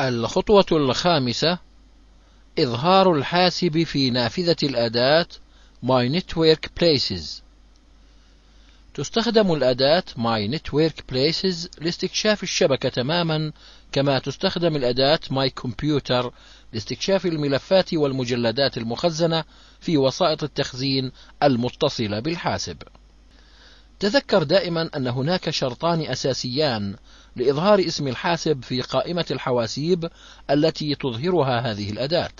الخطوة الخامسة إظهار الحاسب في نافذة الأداة My Network Places تستخدم الأداة My Network Places لاستكشاف الشبكة تماما كما تستخدم الأداة My Computer لاستكشاف الملفات والمجلدات المخزنة في وسائط التخزين المتصلة بالحاسب. تذكر دائما أن هناك شرطان أساسيان لإظهار اسم الحاسب في قائمة الحواسيب التي تظهرها هذه الأداة.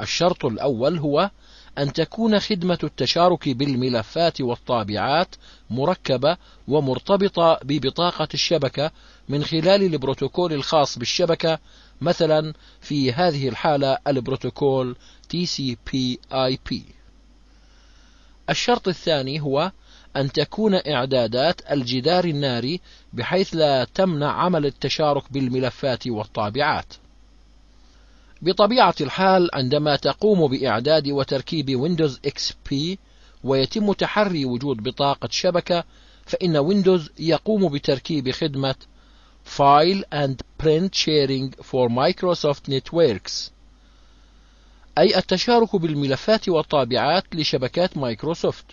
الشرط الأول هو أن تكون خدمة التشارك بالملفات والطابعات مركبة ومرتبطة ببطاقة الشبكة من خلال البروتوكول الخاص بالشبكة مثلا في هذه الحالة البروتوكول TCP/IP. الشرط الثاني هو أن تكون إعدادات الجدار الناري بحيث لا تمنع عمل التشارك بالملفات والطابعات. بطبيعة الحال عندما تقوم بإعداد وتركيب ويندوز إكس بي ويتم تحري وجود بطاقة شبكة فإن ويندوز يقوم بتركيب خدمة File and Print Sharing for Microsoft Networks أي التشارك بالملفات والطابعات لشبكات مايكروسوفت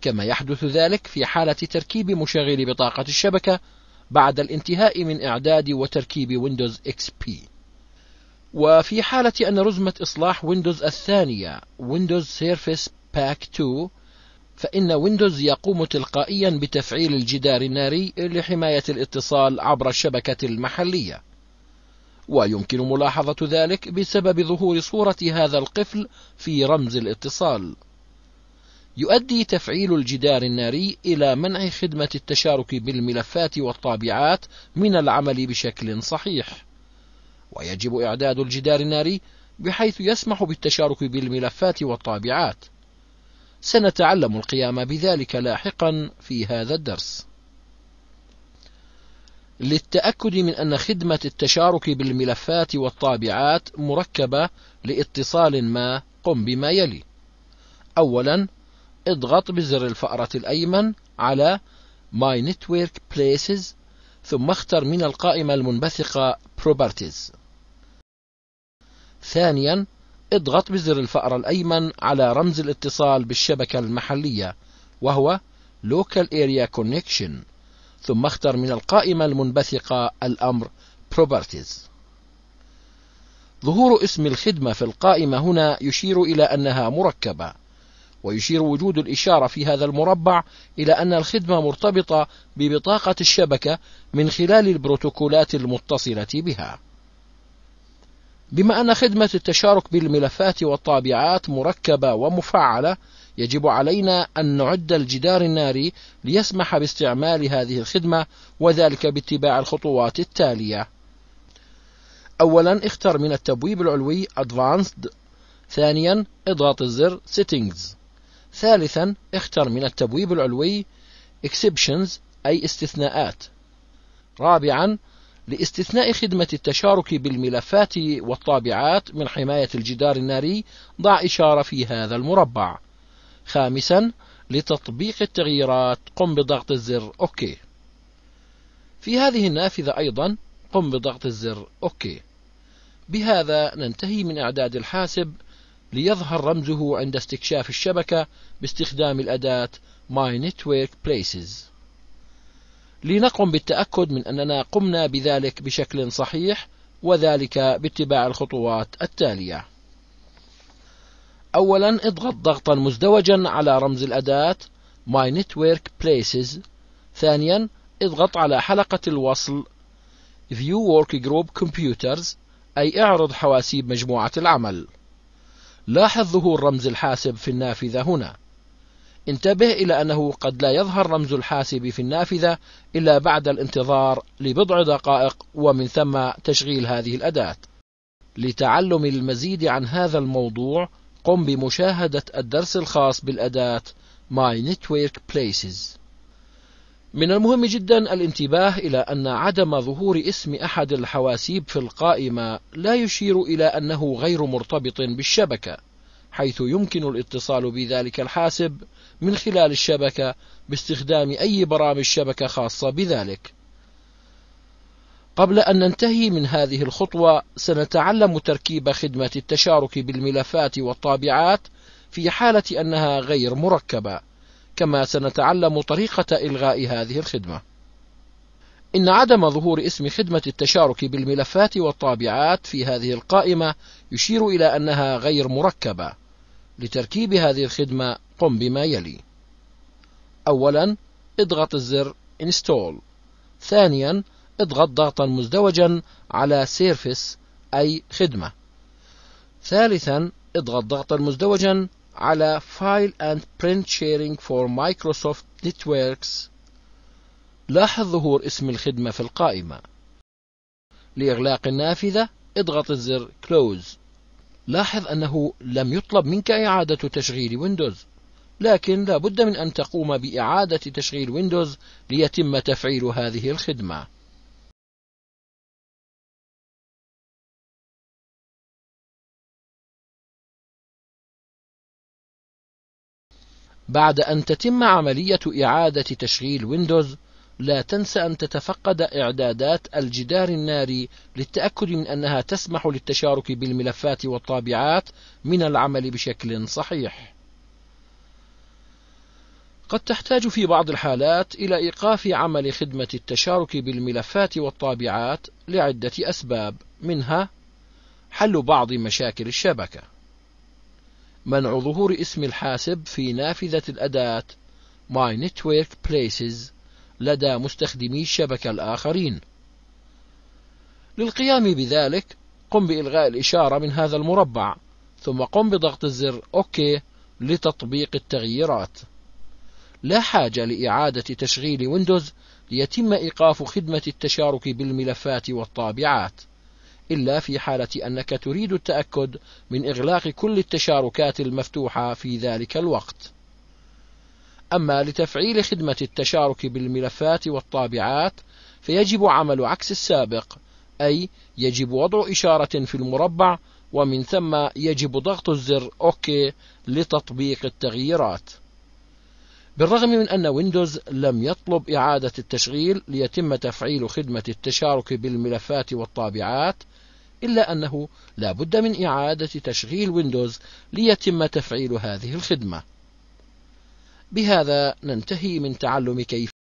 كما يحدث ذلك في حالة تركيب مشغل بطاقة الشبكة بعد الانتهاء من إعداد وتركيب ويندوز إكس بي وفي حالة أن رزمة إصلاح ويندوز الثانية ويندوز سيرفيس باك 2 فإن ويندوز يقوم تلقائيا بتفعيل الجدار الناري لحماية الاتصال عبر الشبكة المحلية ويمكن ملاحظة ذلك بسبب ظهور صورة هذا القفل في رمز الاتصال يؤدي تفعيل الجدار الناري إلى منع خدمة التشارك بالملفات والطابعات من العمل بشكل صحيح ويجب إعداد الجدار الناري بحيث يسمح بالتشارك بالملفات والطابعات سنتعلم القيام بذلك لاحقا في هذا الدرس للتأكد من أن خدمة التشارك بالملفات والطابعات مركبة لاتصال ما قم بما يلي أولا اضغط بزر الفأرة الأيمن على My Network Places ثم اختر من القائمة المنبثقة Properties ثانيا اضغط بزر الفأرة الأيمن على رمز الاتصال بالشبكة المحلية وهو Local Area Connection ثم اختر من القائمة المنبثقة الأمر Properties ظهور اسم الخدمة في القائمة هنا يشير إلى أنها مركبة ويشير وجود الإشارة في هذا المربع إلى أن الخدمة مرتبطة ببطاقة الشبكة من خلال البروتوكولات المتصلة بها. بما أن خدمة التشارك بالملفات والطابعات مركبة ومفعلة، يجب علينا أن نعد الجدار الناري ليسمح باستعمال هذه الخدمة وذلك باتباع الخطوات التالية. أولا اختر من التبويب العلوي Advanced ثانيا اضغط الزر Settings ثالثا اختر من التبويب العلوي exceptions أي استثناءات رابعا لاستثناء خدمة التشارك بالملفات والطابعات من حماية الجدار الناري ضع إشارة في هذا المربع خامسا لتطبيق التغييرات قم بضغط الزر OK في هذه النافذة أيضا قم بضغط الزر OK بهذا ننتهي من إعداد الحاسب ليظهر رمزه عند استكشاف الشبكة باستخدام الأداة My Network Places لنقم بالتأكد من أننا قمنا بذلك بشكل صحيح وذلك باتباع الخطوات التالية أولا اضغط ضغطا مزدوجا على رمز الأداة My Network Places ثانيا اضغط على حلقة الوصل View Work Group Computers أي اعرض حواسيب مجموعة العمل لاحظ ظهور رمز الحاسب في النافذة هنا انتبه إلى أنه قد لا يظهر رمز الحاسب في النافذة إلا بعد الانتظار لبضع دقائق ومن ثم تشغيل هذه الأداة لتعلم المزيد عن هذا الموضوع قم بمشاهدة الدرس الخاص بالأداة My Network Places من المهم جدا الانتباه إلى أن عدم ظهور اسم أحد الحواسيب في القائمة لا يشير إلى أنه غير مرتبط بالشبكة، حيث يمكن الاتصال بذلك الحاسب من خلال الشبكة باستخدام أي برامج شبكة خاصة بذلك. قبل أن ننتهي من هذه الخطوة سنتعلم تركيب خدمة التشارك بالملفات والطابعات في حالة أنها غير مركبة. كما سنتعلم طريقة إلغاء هذه الخدمة إن عدم ظهور اسم خدمة التشارك بالملفات والطابعات في هذه القائمة يشير إلى أنها غير مركبة لتركيب هذه الخدمة قم بما يلي أولا اضغط الزر Install ثانيا اضغط ضغطا مزدوجا على Surface أي خدمة ثالثا اضغط ضغطا مزدوجا على File and Print Sharing for Microsoft Networks لاحظ ظهور اسم الخدمة في القائمة لإغلاق النافذة اضغط الزر Close لاحظ أنه لم يطلب منك إعادة تشغيل ويندوز لكن لا بد من أن تقوم بإعادة تشغيل ويندوز ليتم تفعيل هذه الخدمة بعد أن تتم عملية إعادة تشغيل ويندوز لا تنسى أن تتفقد إعدادات الجدار الناري للتأكد من أنها تسمح للتشارك بالملفات والطابعات من العمل بشكل صحيح قد تحتاج في بعض الحالات إلى إيقاف عمل خدمة التشارك بالملفات والطابعات لعدة أسباب منها حل بعض مشاكل الشبكة منع ظهور اسم الحاسب في نافذة الأداة My Network Places لدى مستخدمي الشبكة الآخرين للقيام بذلك قم بإلغاء الإشارة من هذا المربع ثم قم بضغط الزر OK لتطبيق التغييرات لا حاجة لإعادة تشغيل ويندوز ليتم إيقاف خدمة التشارك بالملفات والطابعات إلا في حالة أنك تريد التأكد من إغلاق كل التشاركات المفتوحة في ذلك الوقت. أما لتفعيل خدمة التشارك بالملفات والطابعات فيجب عمل عكس السابق، أي يجب وضع إشارة في المربع ومن ثم يجب ضغط الزر OK لتطبيق التغييرات. بالرغم من أن ويندوز لم يطلب إعادة التشغيل ليتم تفعيل خدمة التشارك بالملفات والطابعات، إلا أنه لا بد من إعادة تشغيل ويندوز ليتم تفعيل هذه الخدمة بهذا ننتهي من تعلم كيف